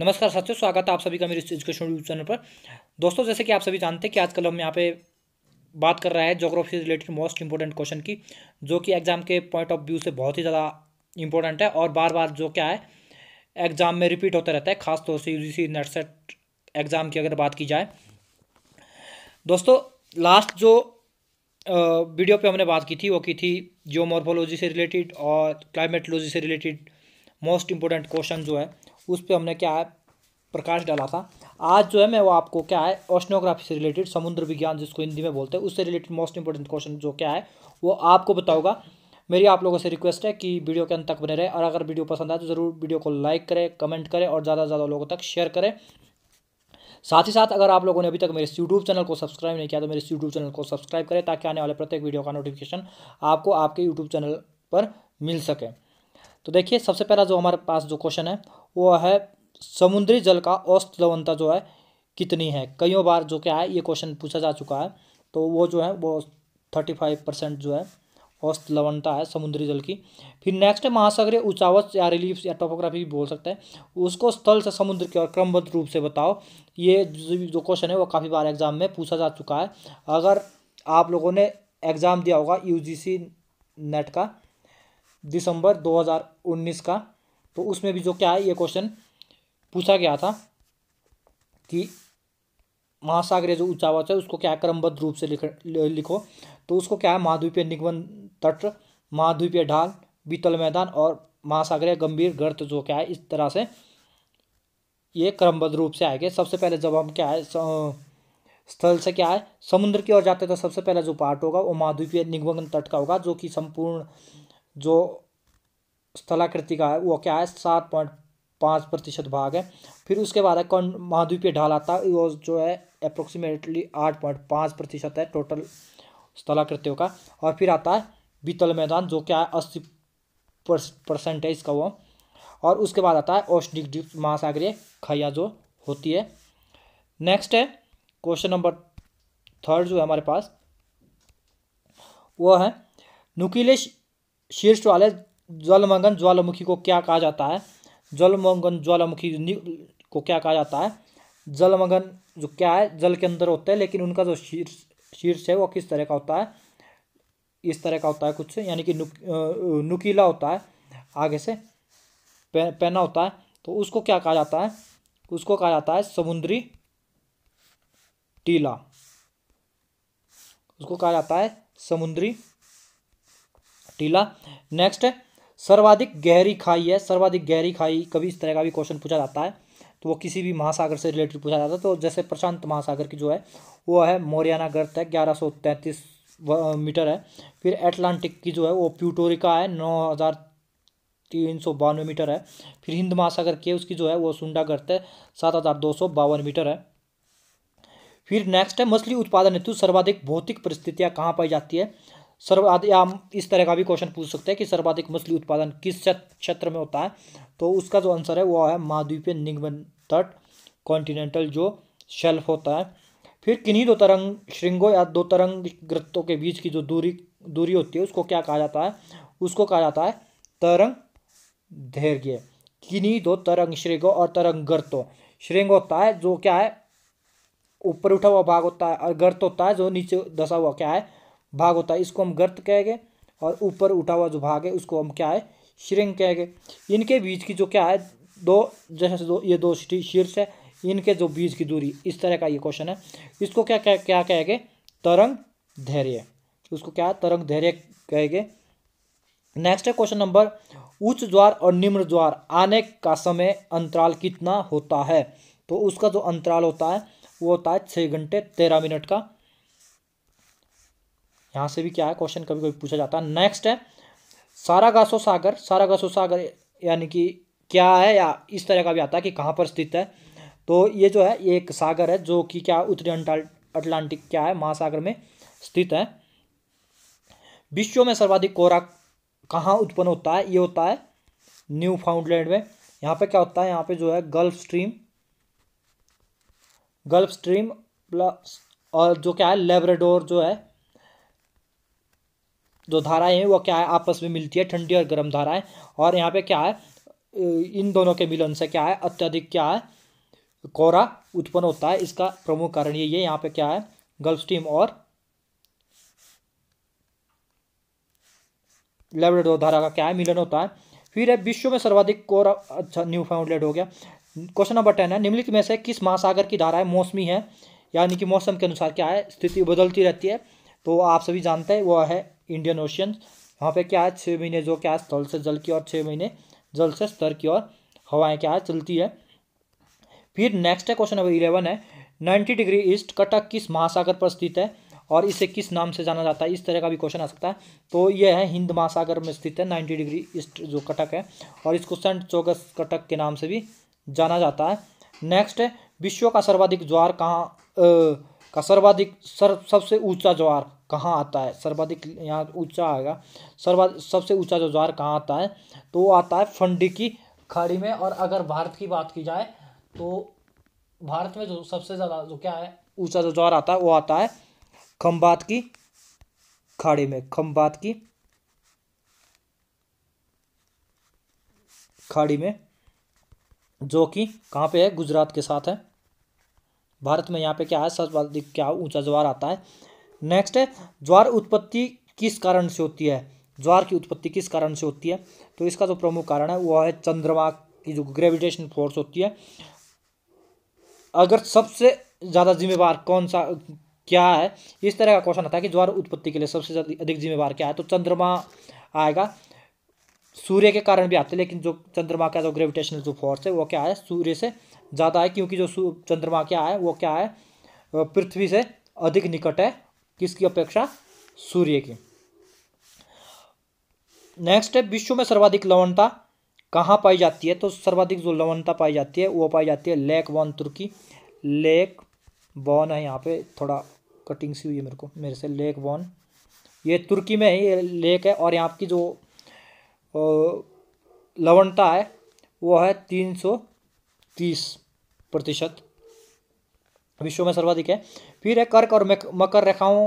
नमस्कार साथियों स्वागत है आप सभी का मेरे एजुकेशन यूट्यूब चैनल पर दोस्तों जैसे कि आप सभी जानते हैं कि आजकल हम यहाँ पे बात कर रहा है जोग्राफी से रिलेटेड मोस्ट इंपॉर्टेंट क्वेश्चन की जो कि एग्जाम के पॉइंट ऑफ व्यू से बहुत ही ज़्यादा इंपॉर्टेंट है और बार बार जो क्या है एग्जाम में रिपीट होता रहता है खासतौर से यू जी सी एग्ज़ाम की अगर बात की जाए दोस्तों लास्ट जो वीडियो पर हमने बात की थी वो की थी जियोमोरफोलॉजी से रिलेटेड और क्लाइमेटोलॉजी से रिलेटेड मोस्ट इंपॉर्टेंट क्वेश्चन जो है उस पर हमने क्या है प्रकाश डाला था आज जो है मैं वो आपको क्या है ओशनोग्राफी से रिलेटेड समुद्र विज्ञान जिसको हिंदी में बोलते हैं उससे रिलेटेड मोस्ट इंपॉर्टेंट क्वेश्चन जो क्या है वो आपको बताऊंगा मेरी आप लोगों से रिक्वेस्ट है कि वीडियो के अंत तक बने रहे और अगर वीडियो पसंद आए तो ज़रूर वीडियो को लाइक करें कमेंट करें और ज़्यादा से ज़्यादा लोगों तक शेयर करें साथ ही साथ अगर आप लोगों ने अभी तक मेरे यूट्यूब चैनल को सब्सक्राइब नहीं किया तो मेरे यूट्यूब चैनल को सब्सक्राइब करें ताकि आने वाले प्रत्येक वीडियो का नोटिफिकेशन आपको आपके यूट्यूब चैनल पर मिल सके तो देखिए सबसे पहला जो हमारे पास जो क्वेश्चन है वो है समुद्री जल का औसत लवनता जो है कितनी है कईयों बार जो क्या है ये क्वेश्चन पूछा जा चुका है तो वो जो है वो थर्टी फाइव परसेंट जो है औसत लवणता है समुद्री जल की फिर नेक्स्ट महासागरीय उचावच या रिलीफ या टोपोग्राफी भी बोल सकते हैं उसको स्थल से समुद्र की ओर क्रमबद्ध रूप से बताओ ये जो क्वेश्चन है वो काफ़ी बार एग्जाम में पूछा जा चुका है अगर आप लोगों ने एग्ज़ाम दिया होगा यू नेट का दिसंबर 2019 का तो उसमें भी जो क्या है ये क्वेश्चन पूछा गया था कि महासागर जो उच्चावाच है उसको क्या क्रमबद्ध रूप से लिख लिखो तो उसको क्या है महाद्वीपीय निगमन तट महाद्वीपीय ढाल बीतल मैदान और महासागर गंभीर गर्त जो क्या है इस तरह से ये क्रमबद्ध रूप से आएंगे सबसे पहले जब हम क्या है स्थल से क्या है समुद्र की ओर जाते तो सबसे पहला जो पार्ट होगा वो महाद्वीपीय निगमन तट का होगा जो कि संपूर्ण जो स्थलाकृति का है वो क्या है सात पॉइंट पाँच प्रतिशत भाग है फिर उसके बाद है कौन महाद्वीपीय ढाल आता है वो जो है अप्रोक्सीमेटली आठ पॉइंट पाँच प्रतिशत है टोटल स्थलाकृतियों का और फिर आता है बीतल मैदान जो क्या है अस्सी परसेंट है इसका वो और उसके बाद आता है औष्णिक द्वीप महासागरीय खैया जो होती है नेक्स्ट है क्वेश्चन नंबर थर्ड जो है हमारे पास वो है नुकीले शीर्ष वाले ज्वालामंगन ज्वालामुखी को क्या कहा जाता है ज्वालामंगन ज्वालामुखी को क्या कहा जाता है जलमंगन जो क्या है जल के अंदर होते हैं लेकिन उनका जो शीर्ष शीर्ष है वो किस तरह का होता है इस तरह का होता है कुछ यानी कि नुक, नुकीला होता है आगे से पे, होता है तो उसको क्या कहा जाता है उसको कहा जाता है समुद्री टीला उसको कहा जाता है समुद्री टीला नेक्स्ट है सर्वाधिक गहरी खाई है सर्वाधिक गहरी खाई कभी इस तरह का भी क्वेश्चन पूछा जाता है तो वो किसी भी महासागर से रिलेटेड पूछा जाता है तो जैसे प्रशांत महासागर की जो है वो है मोरियाना गर्त है ग्यारह सौ तैंतीस मीटर है फिर एटलांटिक की जो है वो प्यूटोरिका है नौ हज़ार तीन सौ बानवे मीटर है फिर हिंद महासागर की उसकी जो है वो सुंडा गर्त है सात हज़ार दो सौ बावन मीटर है फिर नेक्स्ट है मछली उत्पादन हेतु सर्वाधिक भौतिक परिस्थितियाँ कहाँ पाई जाती है सर्वाधिक या इस तरह का भी क्वेश्चन पूछ सकते हैं कि सर्वाधिक मछली उत्पादन किस क्षेत्र में होता है तो उसका जो आंसर है वो है महाद्वीपीय निगमन तट कॉन्टिनेंटल जो शेल्फ होता है फिर किन्हीं दो तरंग श्रृंगों या दो तरंग ग्रतों के बीच की जो दूरी दूरी होती है उसको क्या कहा जाता है उसको कहा जाता है तरंग धैर्य किन्हीं दो तरंग श्रृंगों और तरंग गर्तों श्रृंग होता है जो क्या है ऊपर उठा हुआ भाग होता है और गर्त होता है जो नीचे दसा हुआ क्या है भाग होता है इसको हम गर्त कहेंगे और ऊपर उठा हुआ जो भाग है उसको हम क्या है श्रृंग कहेंगे इनके बीच की जो क्या है दो जैसे दो ये दो शीर्ष है इनके जो बीच की दूरी इस तरह का ये क्वेश्चन है इसको क्या क्या क्या कहेंगे तरंग धैर्य उसको क्या तरंग धैर्य कहेंगे नेक्स्ट है क्वेश्चन नंबर उच्च ज्वार और निम्न ज्वार आने का समय अंतराल कितना होता है तो उसका जो अंतराल होता है वो होता है छः घंटे तेरह मिनट का यहाँ से भी क्या है क्वेश्चन कभी कभी पूछा जाता है नेक्स्ट है सारागासो सागर सारागासो सागर यानी कि क्या है या इस तरह का भी आता है कि कहाँ पर स्थित है तो ये जो है ये एक सागर है जो कि क्या उत्तरी अटलांटिक क्या है महासागर में स्थित है विश्व में सर्वाधिक कोहरा कहाँ उत्पन्न होता है ये होता है न्यू फाउंडलैंड में यहाँ पे क्या होता है यहाँ पे जो है Gulf Stream Gulf Stream plus और जो क्या है लेबरेडोर जो है जो धाराएं हैं वो क्या है आपस में मिलती है ठंडी और गर्म धाराएं और यहाँ पे क्या है इन दोनों के मिलन से क्या है अत्यधिक क्या है कोहरा उत्पन्न होता है इसका प्रमुख कारण ये यहाँ पे क्या है गल्फ स्टीम और लेब्रेडोर धारा का क्या है मिलन होता है फिर है विश्व में सर्वाधिक कोहरा अच्छा न्यू फाउंडलैंड हो गया क्वेश्चन नंबर टेन है निम्नलिखित में से किस महासागर की धाराएं मौसमी है यानी कि मौसम के अनुसार क्या है स्थिति बदलती रहती है तो आप सभी जानते हैं वो है इंडियन ओशियन यहाँ पे क्या है छः महीने जो क्या है स्थल से जल की ओर छः महीने जल से स्तर की ओर हवाएं क्या है चलती है फिर नेक्स्ट है क्वेश्चन नंबर इलेवन है नाइन्टी डिग्री ईस्ट कटक किस महासागर पर स्थित है और इसे किस नाम से जाना जाता है इस तरह का भी क्वेश्चन आ सकता है तो यह है हिंद महासागर में स्थित है नाइन्टी डिग्री ईस्ट जो कटक है और इसको सेंट चौगस कटक के नाम से भी जाना जाता है नेक्स्ट है विश्व का सर्वाधिक ज्वार कहाँ का सर्वाधिक सर सबसे ऊंचा ज्वार कहाँ आता है सर्वाधिक यहाँ ऊंचा आएगा सर्वा सबसे ऊंचा जो ज्वार कहाँ आता है तो वो आता है फंडी की खाड़ी में और अगर भारत की बात की जाए तो भारत में जो सबसे ज़्यादा जो क्या है ऊंचा जो ज्वार आता है वो आता है खम्बात की खाड़ी में खम्बात की खाड़ी में जो कि कहाँ पे है गुजरात के साथ है भारत में यहाँ पे क्या है सर्वाधिक क्या ऊंचा ज्वार आता है नेक्स्ट है ज्वार उत्पत्ति किस कारण से होती है ज्वार की उत्पत्ति किस कारण से होती है तो इसका जो प्रमुख कारण है वह है चंद्रमा की जो ग्रेविटेशन फोर्स होती है अगर सबसे ज़्यादा जिम्मेवार कौन सा क्या है इस तरह का क्वेश्चन आता है कि ज्वार उत्पत्ति के लिए सबसे ज़्यादा अधिक जिम्मेवार क्या है तो चंद्रमा आएगा सूर्य के कारण भी आते हैं लेकिन जो चंद्रमा का जो ग्रेविटेशनल जो फोर्स है वो क्या है सूर्य से ज़्यादा है क्योंकि जो चंद्रमा क्या है वो क्या है पृथ्वी से अधिक निकट है किसकी अपेक्षा सूर्य की नेक्स्ट है विश्व में सर्वाधिक लवणता कहाँ पाई जाती है तो सर्वाधिक जो लवणता पाई जाती है वो पाई जाती है लेक वन तुर्की लेक बॉन है यहाँ पे थोड़ा कटिंग सी हुई है मेरे को मेरे से लेक बॉन ये तुर्की में है ये लेक है और यहाँ की जो लवणता है वो है तीन सौ तीस प्रतिशत विश्व में सर्वाधिक है फिर है कर्क और मकर रेखाओं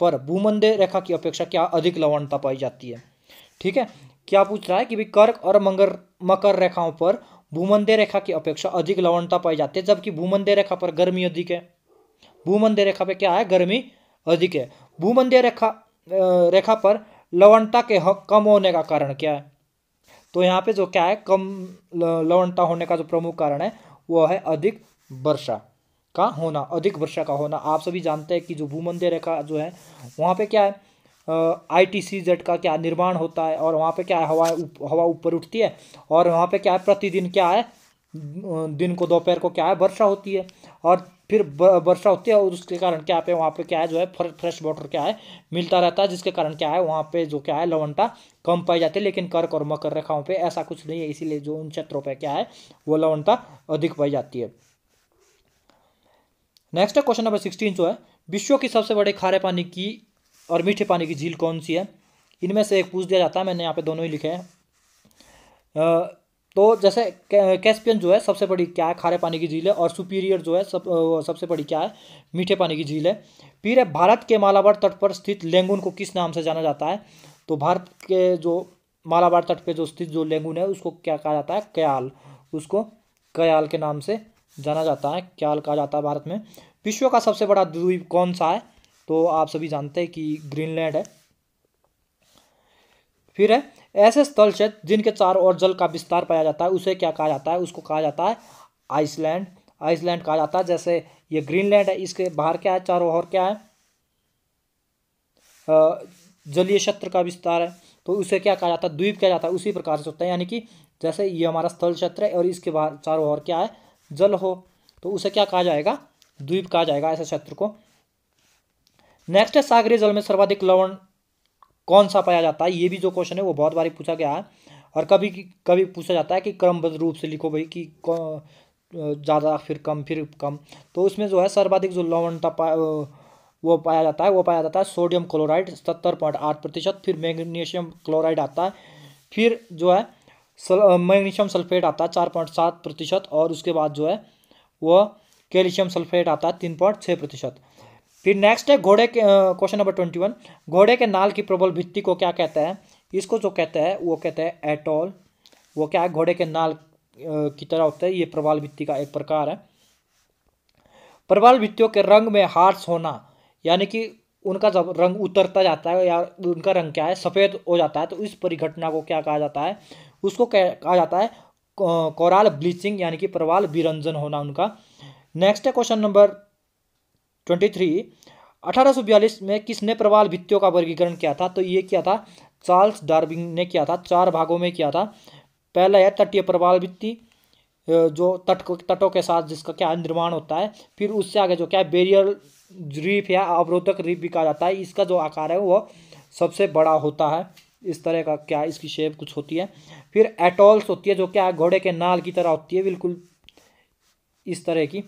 पर भूमंदे रेखा की अपेक्षा क्या अधिक लवणता पाई जाती है ठीक है क्या पूछ रहा है कि भाई कर्क और मंगर मकर रेखाओं पर भूमंदे रेखा की अपेक्षा अधिक लवणता पाई जाती है जबकि भूमंदे रेखा पर गर्मी अधिक है भूमंदे रेखा पर क्या है गर्मी अधिक है भूमंदे रेखा रेखा पर लवणता के कम होने का कारण क्या है तो यहाँ पे जो क्या है कम लवणता होने का जो प्रमुख कारण है वो है अधिक वर्षा का होना अधिक वर्षा का होना आप सभी जानते हैं कि जो भूमंदिर का जो है वहाँ पे क्या है आई टी सी जेड का क्या निर्माण होता है और वहाँ पे क्या है हवा उप, हवा ऊपर उठती है और वहाँ पे क्या है प्रतिदिन क्या है दिन को दोपहर को क्या है वर्षा होती है और फिर वर्षा होती है और उसके कारण क्या पे वहाँ पे क्या है जो है फ्रेश वाटर क्या है मिलता रहता है जिसके कारण क्या है वहाँ पे जो क्या है लवनता कम पाई जाती है लेकिन कर्क और मकर रेखाओं पे ऐसा कुछ नहीं है इसीलिए जो उन क्षेत्रों पे क्या है वो लवणता अधिक पाई जाती है नेक्स्ट है क्वेश्चन नंबर सिक्सटीन जो है विश्व की सबसे बड़े खारे पानी की और मीठे पानी की झील कौन सी है इनमें से एक पूछ दिया जाता है मैंने यहाँ पे दोनों ही लिखे हैं तो जैसे कैस्पियन जो है सबसे बड़ी क्या है खारे पानी की झील है और सुपीरियर जो है सब सबसे बड़ी क्या है मीठे पानी की झील है फिर है भारत के मालाबार तट पर स्थित लेंगून को किस नाम से जाना जाता है तो भारत के जो मालाबार तट पर जो स्थित जो लेंगून है उसको क्या कहा जाता है कयाल उसको कयाल के नाम से जाना जाता है क्या कहा जाता है भारत में विश्व का सबसे बड़ा द्वीप कौन सा है तो आप सभी जानते हैं कि ग्रीनलैंड है फिर है ऐसे स्थल क्षेत्र जिनके चारों ओर जल का विस्तार पाया जाता है उसे क्या कहा जाता है उसको कहा जाता है आइसलैंड आइसलैंड कहा जाता है जैसे ये ग्रीनलैंड है इसके बाहर क्या है चारों ओर क्या है जलीय क्षेत्र का विस्तार है तो उसे क्या कहा जाता है द्वीप क्या जाता है उसी प्रकार से होता है यानी कि जैसे ये हमारा स्थल क्षेत्र है और इसके बाहर चारों ओर क्या है जल हो तो उसे क्या कहा जाएगा द्वीप कहा जाएगा ऐसे क्षेत्र को नेक्स्ट है सागरीय जल में सर्वाधिक लवण कौन सा पाया जाता है ये भी जो क्वेश्चन है वो बहुत बारी पूछा गया है और कभी कभी पूछा जाता है कि क्रमबद्ध रूप से लिखो भाई कि ज़्यादा फिर कम फिर कम तो उसमें जो है सर्वाधिक जो लवणता पा वो पाया जाता है वो पाया जाता है सोडियम क्लोराइड सत्तर पॉइंट आठ प्रतिशत फिर मैग्नीशियम क्लोराइड आता है फिर जो है सल मैग्नीशियम सल्फेट आता है चार पॉइंट सात प्रतिशत और उसके बाद जो है वह कैल्शियम सल्फेट आता है तीन पॉइंट छः प्रतिशत फिर नेक्स्ट है घोड़े के क्वेश्चन नंबर ट्वेंटी वन घोड़े के नाल की प्रबल भित्ति को क्या कहते हैं इसको जो कहते हैं वो कहते हैं एटोल वो क्या है घोड़े के नाल की तरह होता है ये प्रबल भित्ति का एक प्रकार है प्रबल भित्तियों के रंग में हार्स होना यानी कि उनका जब रंग उतरता जाता है या उनका रंग क्या है सफ़ेद हो जाता है तो इस परिघटना को क्या कहा जाता है उसको कहा जाता है कोराल ब्लीचिंग यानी कि प्रवाल विरंजन होना उनका नेक्स्ट है क्वेश्चन नंबर ट्वेंटी थ्री अठारह में किसने प्रवाल भित्तियों का वर्गीकरण किया था तो ये किया था चार्ल्स डार्विंग ने किया था चार भागों में किया था पहला है तटीय प्रवाल भित्ति जो तट तटों के साथ जिसका क्या निर्माण होता है फिर उससे आगे जो क्या है बेरियर रीफ या अवरोधक रीफ भी कहा जाता है इसका जो आकार है वो सबसे बड़ा होता है इस तरह का क्या इसकी शेप कुछ होती है फिर एटॉल्स होती है जो क्या घोड़े के नाल की तरह होती है बिल्कुल इस तरह की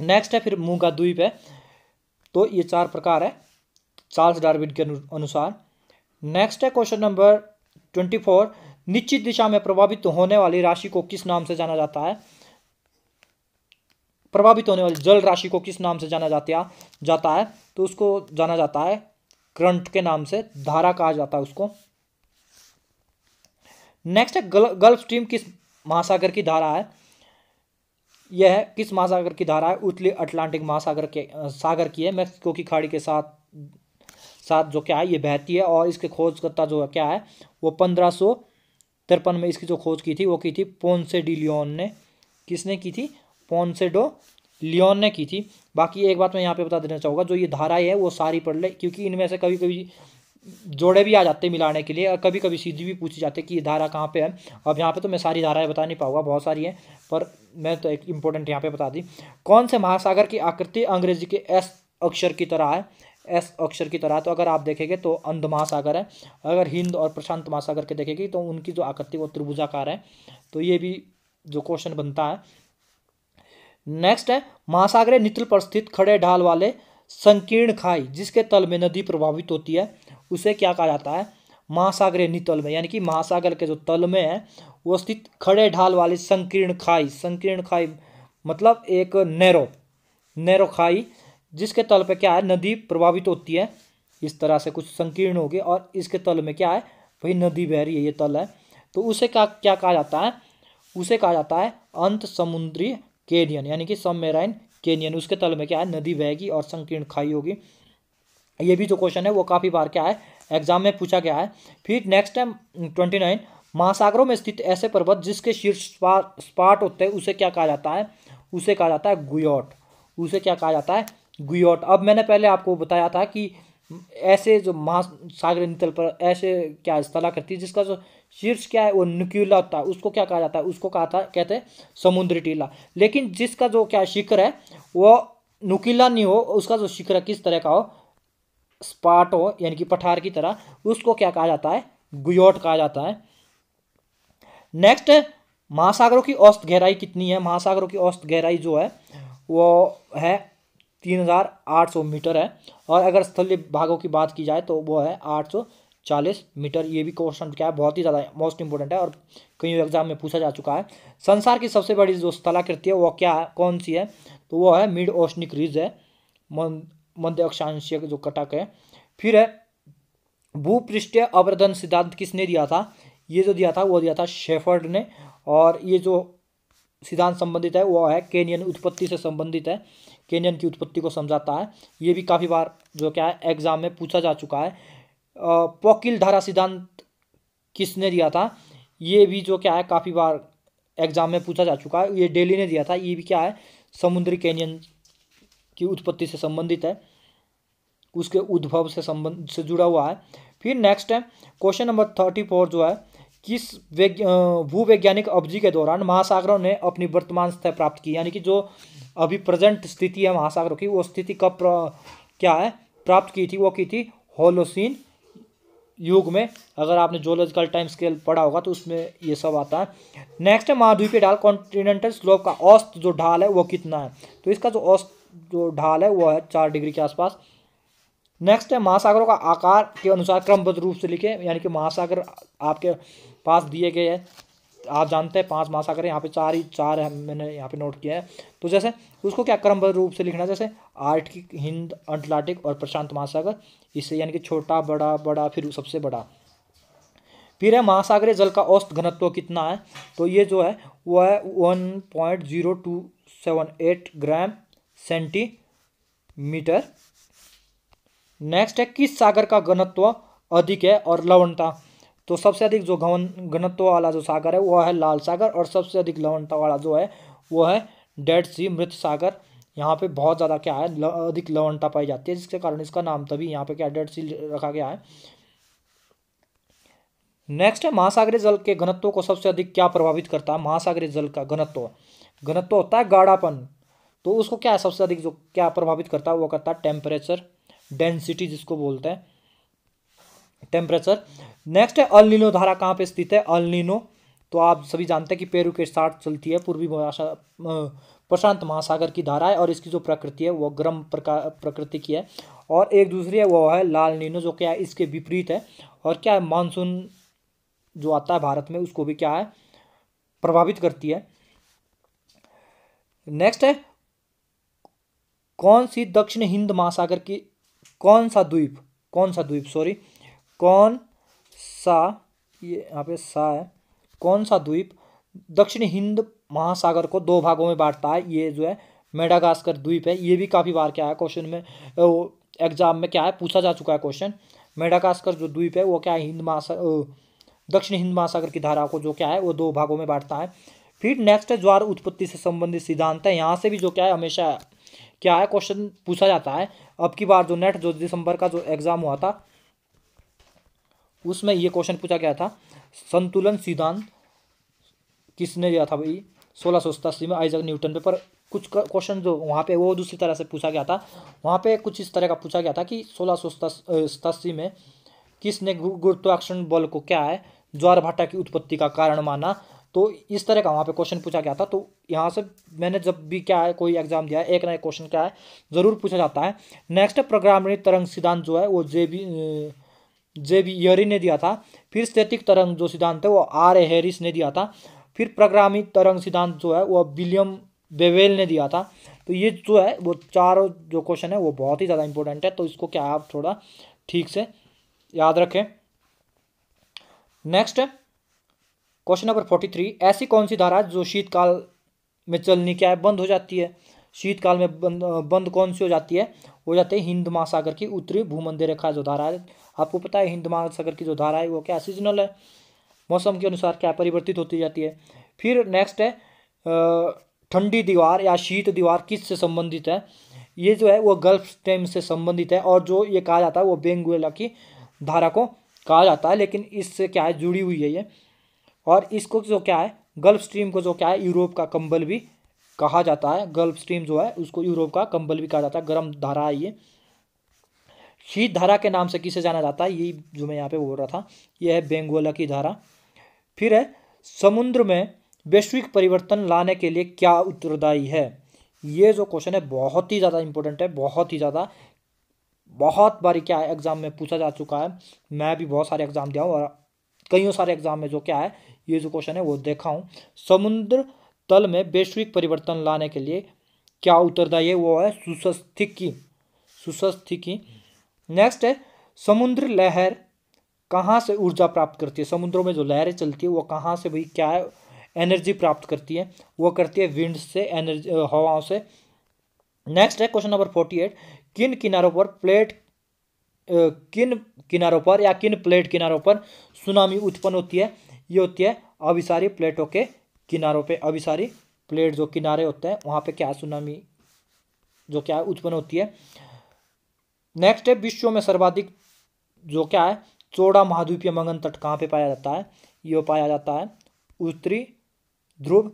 नेक्स्ट है फिर मुँह का द्वीप है तो ये चार प्रकार है चार्ल्स डार्विन के अनुसार नेक्स्ट है क्वेश्चन नंबर ट्वेंटी फोर निश्चित दिशा में प्रभावित होने वाली राशि को किस नाम से जाना जाता है प्रभावित होने वाली जल राशि को किस नाम से जाना जाता है जाता है तो उसको जाना जाता है करंट के नाम से धारा कहा जाता है उसको नेक्स्ट है गल, गल्फ स्ट्रीम किस महासागर की धारा है यह है किस महासागर की धारा है उत्तरी अटलांटिक महासागर के सागर की है मैक्सिको की खाड़ी के साथ साथ जो क्या है ये बहती है और इसके खोजकर्ता जो क्या है वो पंद्रह सौ तिरपन में इसकी जो खोज की थी वो की थी पोनसे डिलियोन ने किसने की थी पोनसेडो लियोन ने की थी बाकी एक बात मैं यहाँ पे बता देना चाहूँगा जो ये धाराएँ हैं वो सारी पढ़ ले क्योंकि इनमें से कभी कभी जोड़े भी आ जाते हैं मिलाने के लिए और कभी कभी सीधी भी पूछी जाती है कि ये धारा कहाँ पे है अब यहाँ पे तो मैं सारी धाराएं बता नहीं पाऊँगा बहुत सारी हैं पर मैं तो एक इम्पोर्टेंट यहाँ पे बता दी कौन से महासागर की आकृति अंग्रेजी के एस अक्षर की तरह है एस अक्षर की तरह तो अगर आप देखेंगे तो अंध महासागर है अगर हिंद और प्रशांत महासागर के देखेंगे तो उनकी जो आकृति वो त्रिभुजाकार है तो ये भी जो क्वेश्चन बनता है नेक्स्ट है महासागर नितल पर स्थित खड़े ढाल वाले संकीर्ण खाई जिसके तल में नदी प्रभावित होती है उसे क्या कहा जाता है महासागर नितल में यानी कि महासागर के जो तल में है वो स्थित खड़े ढाल वाली संकीर्ण खाई संकीर्ण खाई मतलब एक नैरो नैरो खाई जिसके तल पे क्या है नदी प्रभावित होती है इस तरह से कुछ संकीर्ण होगी और इसके तल में क्या है वही नदी बह रही है ये तल है तो उसे क्या क्या कहा जाता है उसे कहा जाता है अंत समुद्री केनियन यानी कि सब मेराइन केनियन उसके तल में क्या है नदी बहेगी और संकीर्ण खाई होगी ये भी जो क्वेश्चन है वो काफ़ी बार क्या है एग्जाम में पूछा गया है फिर नेक्स्ट टाइम ट्वेंटी नाइन महासागरों में स्थित ऐसे पर्वत जिसके शीर्ष स्पाट होते हैं उसे क्या कहा जाता है उसे कहा जाता है गुयोट उसे क्या कहा जाता है गुयोट अब मैंने पहले आपको बताया था कि ऐसे जो महासागर नितल पर ऐसे क्या करती है जिसका जो शीर्ष क्या है वो न्यूक्यूला होता है उसको क्या कहा जाता है उसको कहा था कहते हैं समुद्री टीला लेकिन जिसका जो क्या शिखर है वो नुकीला नहीं हो उसका जो शिखर किस तरह का हो स्पाट हो यानी कि पठार की तरह उसको क्या कहा जाता है गुयोट कहा जाता है नेक्स्ट महासागरों की औसत गहराई कितनी है महासागरों की औसत गहराई जो है वो है तीन हज़ार आठ सौ मीटर है और अगर स्थलीय भागों की बात की जाए तो वो है आठ सौ चालीस मीटर ये भी क्वेश्चन क्या है बहुत ही ज़्यादा मोस्ट इंपॉर्टेंट है और कई एग्जाम में पूछा जा चुका है संसार की सबसे बड़ी जो स्थलाकृति है वो क्या है कौन सी है तो वो है मिड ओशनिक रिज है मध्य अक्षांशीय जो कटक है फिर है भूपृष्ठ अवर्धन सिद्धांत किसने दिया था ये जो दिया था वो दिया था शेफर्ड ने और ये जो सिद्धांत संबंधित है वो है केनियन उत्पत्ति से संबंधित है केनियन की उत्पत्ति को समझाता है ये भी काफ़ी बार जो क्या है एग्जाम में पूछा जा चुका है पोकिल धारा सिद्धांत किसने दिया था ये भी जो क्या है काफ़ी बार एग्जाम में पूछा जा चुका है ये डेली ने दिया था ये भी क्या है समुद्री कैनियन की उत्पत्ति से संबंधित है उसके उद्भव से संबंध से जुड़ा हुआ है फिर नेक्स्ट है क्वेश्चन नंबर थर्टी फोर जो है किस भूवैज्ञानिक अवधि के दौरान महासागरों ने अपनी वर्तमान स्थिति प्राप्त की यानी कि जो अभी प्रेजेंट स्थिति है महासागरों की वो स्थिति कब क्या है प्राप्त की थी वो की थी होलोसिन युग में अगर आपने जोलॉजिकल टाइम स्केल पढ़ा होगा तो उसमें ये सब आता है नेक्स्ट है महाद्वीपीय ढाल कॉन्टिनेंटल स्लोप का औस्त जो ढाल है वो कितना है तो इसका जो औस्त जो ढाल है वो है चार डिग्री के आसपास नेक्स्ट है महासागरों का आकार के अनुसार क्रमबद्ध रूप से लिखे यानी कि महासागर आपके पास दिए गए हैं आप जानते हैं पाँच महासागर यहाँ पे चार ही चार है मैंने यहाँ पे नोट किया है तो जैसे उसको क्या क्रमबद्ध रूप से लिखना जैसे आर्टिक हिंद अंटलाटिक और प्रशांत महासागर इससे यानी कि छोटा बड़ा बड़ा फिर सबसे बड़ा फिर है महासागर जल का औसत घनत्व कितना है तो ये जो है वो है one point zero two seven eight gram centimetre next है किस सागर का घनत्व अधिक है और लवणता तो सबसे अधिक जो घवन घनत्व वाला जो सागर है वह है लाल सागर और सबसे अधिक लवणता वाला जो है वो है डेड सी मृत सागर यहाँ पे बहुत ज़्यादा क्या है अधिक लवणता पाई जाती है जिसके कारण इसका नाम तभी यहाँ पे क्या डेड सी रखा गया है नेक्स्ट है महासागरीय जल के घनत्व को सबसे अधिक क्या प्रभावित करता है महासागरीय जल का घनत्व घनत्व होता है गाढ़ापन तो उसको क्या है सबसे अधिक जो क्या प्रभावित करता है वो करता है टेम्परेचर डेंसिटी जिसको बोलते हैं टेम्परेचर नेक्स्ट है अलिनो धारा कहाँ पे स्थित है अलिनो तो आप सभी जानते हैं कि पेरू के साथ चलती है पूर्वी प्रशांत महासागर की धारा है और इसकी जो प्रकृति है वह गर्म प्रकृति की है और एक दूसरी है वो है लाल नीनो जो क्या है इसके विपरीत है और क्या है मानसून जो आता है भारत में उसको भी क्या है प्रभावित करती है नेक्स्ट है कौन सी दक्षिण हिंद महासागर की कौन सा द्वीप कौन सा द्वीप सॉरी कौन सा ये यहाँ पे सा है कौन सा द्वीप दक्षिण हिंद महासागर को दो भागों में बांटता है ये जो है मेडागास्कर द्वीप है ये भी काफ़ी बार क्या है क्वेश्चन में एग्जाम में क्या है पूछा जा चुका है क्वेश्चन मेडागास्कर जो द्वीप है वो क्या है हिंद महासागर दक्षिण हिंद महासागर की धारा को जो क्या है वो दो भागों में बांटता है फिर नेक्स्ट है ज्वार उत्पत्ति से संबंधित सिद्धांत है यहाँ से भी जो क्या है हमेशा क्या है क्वेश्चन पूछा जाता है अब की बार जो नेट जो दिसंबर का जो एग्ज़ाम हुआ था उसमें ये क्वेश्चन पूछा गया था संतुलन सिद्धांत किसने दिया था भाई सोलह सौ सतासी में आइजक न्यूटन पे पर कुछ क्वेश्चन जो वहाँ पे वो दूसरी तरह से पूछा गया था वहाँ पे कुछ इस तरह का पूछा गया था कि सोलह सौ सतासी में किसने गुरुत्वाकर्षण बल को क्या है ज्वार भाटा की उत्पत्ति का कारण माना तो इस तरह का वहाँ पे क्वेश्चन पूछा गया था तो यहाँ से मैंने जब भी क्या है कोई एग्जाम दिया है एक एक क्वेश्चन क्या है ज़रूर पूछा जाता है नेक्स्ट प्रोग्राम तरंग सिद्धांत जो है वो जे बी जेबी यरी ने दिया था फिर स्थितिक तरंग जो सिद्धांत है वो आर हैरिस ने दिया था फिर प्रोग्रामिक तरंग सिद्धांत जो है वह विलियम बेवेल ने दिया था तो ये जो है वो चारों जो क्वेश्चन है वो बहुत ही ज़्यादा इंपॉर्टेंट है तो इसको क्या आप थोड़ा ठीक से याद रखें next question number forty three ऐसी कौन सी धारा जो शीतकाल में चलनी क्या है बंद हो जाती है शीतकाल में बंद बंद कौन सी हो जाती है वो जाते हैं हिंद महासागर की उत्तरी भूमंदे रेखा जो धारा है आपको पता है हिंद महासागर की जो धारा है वो क्या सीजनल है मौसम के अनुसार क्या परिवर्तित होती जाती है फिर नेक्स्ट है ठंडी दीवार या शीत दीवार किस से संबंधित है ये जो है वो गल्फ स्टेम से संबंधित है और जो ये कहा जाता है वो बेंगुएला की धारा को कहा जाता है लेकिन इससे क्या है जुड़ी हुई है ये और इसको जो क्या है गल्फ स्ट्रीम को जो क्या है यूरोप का कंबल भी कहा जाता है गल्फ स्ट्रीम जो है उसको यूरोप का कंबल भी कहा जाता है गर्म धारा है ये शीत धारा के नाम से किसे जाना जाता है यही जो मैं यहाँ पे बोल रहा था यह है बेंगोला की धारा फिर है समुद्र में वैश्विक परिवर्तन लाने के लिए क्या उत्तरदायी है ये जो क्वेश्चन है बहुत ही ज़्यादा इंपॉर्टेंट है बहुत ही ज़्यादा बहुत बारी क्या है एग्ज़ाम में पूछा जा चुका है मैं भी बहुत सारे एग्ज़ाम दिया हूँ और कईयों सारे एग्ज़ाम में जो क्या है ये जो क्वेश्चन है वो देखा हूँ समुद्र तल में वैश्विक परिवर्तन लाने के लिए क्या उत्तरदायी है वो है सुस्थिकी सुस्थिकी नेक्स्ट है समुद्र लहर कहाँ से ऊर्जा प्राप्त करती है समुद्रों में जो लहरें चलती है वो कहाँ से भाई क्या है एनर्जी प्राप्त करती है वो करती है विंड से एनर्जी हवाओं से नेक्स्ट है क्वेश्चन नंबर फोर्टी एट किन किनारों पर प्लेट किन किनारों पर या किन प्लेट किनारों पर सुनामी उत्पन्न होती है ये होती है अभिसारी प्लेटों के किनारों पे अभी सारी प्लेट जो किनारे होते हैं वहाँ पे क्या सुनामी जो क्या उत्पन्न होती है नेक्स्ट है विश्व में सर्वाधिक जो क्या है चौड़ा महाद्वीपीय मंगन तट कहाँ पे पाया जाता है ये पाया जाता है उत्तरी ध्रुव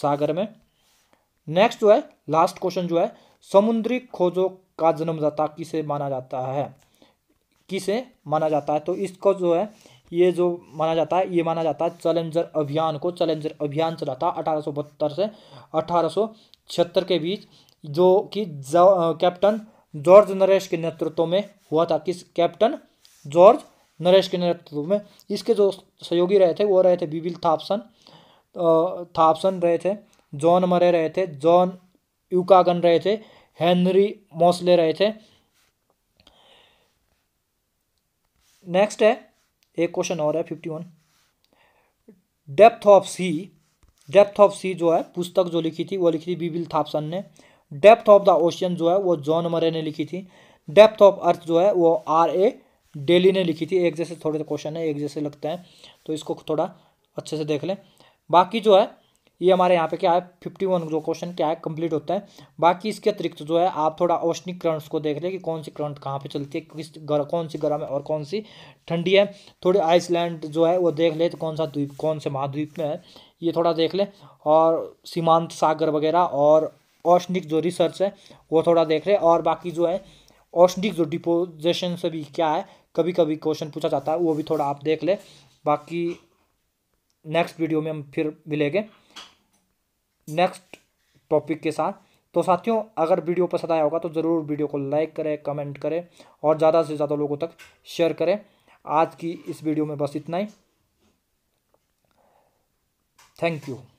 सागर में नेक्स्ट जो है लास्ट क्वेश्चन जो है समुद्री खोजों का जन्मदाता किसे माना जाता है किसे माना जाता है तो इसको जो है ये जो माना जाता है ये माना जाता है चैलेंजर अभियान को चैलेंजर अभियान चलाता अठारह से अठारह के बीच जो कि कैप्टन जॉर्ज नरेश के नेतृत्व में हुआ था किस कैप्टन जॉर्ज नरेश के नेतृत्व में इसके जो सहयोगी रहे थे वो रहे थे बिविल थापसन थापसन रहे थे जॉन मरे रहे थे जॉन यूकागन रहे थे हेनरी मोसले रहे थे नेक्स्ट है एक क्वेश्चन और है fifty one depth of sea depth of sea जो है पुस्तक जो लिखी थी वो लिखी थी बीबिल थापसन ने डेप्थ ऑफ द ओशियन जो है वो जॉन मरे ने लिखी थी डेप्थ ऑफ अर्थ जो है वो आर ए डेली ने लिखी थी एक जैसे थोड़े क्वेश्चन है एक जैसे लगते हैं तो इसको थोड़ा अच्छे से देख लें बाकी जो है ये हमारे यहाँ पे क्या है फिफ्टी वन जो क्वेश्चन क्या है कंप्लीट होता है बाकी इसके अतिरिक्त जो है आप थोड़ा औष्णिक करंट्स को देख लें कि कौन सी करंट कहाँ पे चलती है किस गर, कौन सी गर्म है और कौन सी ठंडी है थोड़ी आइसलैंड जो है वो देख ले तो कौन सा द्वीप कौन से महाद्वीप में है ये थोड़ा देख लें और सीमांत सागर वगैरह और औष्णिक जो रिसर्च है वो थोड़ा देख लें और बाकी जो है औष्णिक जो डिपोजेशन से भी क्या है कभी कभी क्वेश्चन पूछा जाता है वो भी थोड़ा आप देख लें बाकी नेक्स्ट वीडियो में हम फिर मिलेंगे नेक्स्ट टॉपिक के साथ तो साथियों अगर वीडियो पसंद आया होगा तो ज़रूर वीडियो को लाइक करें कमेंट करें और ज़्यादा से ज़्यादा लोगों तक शेयर करें आज की इस वीडियो में बस इतना ही थैंक यू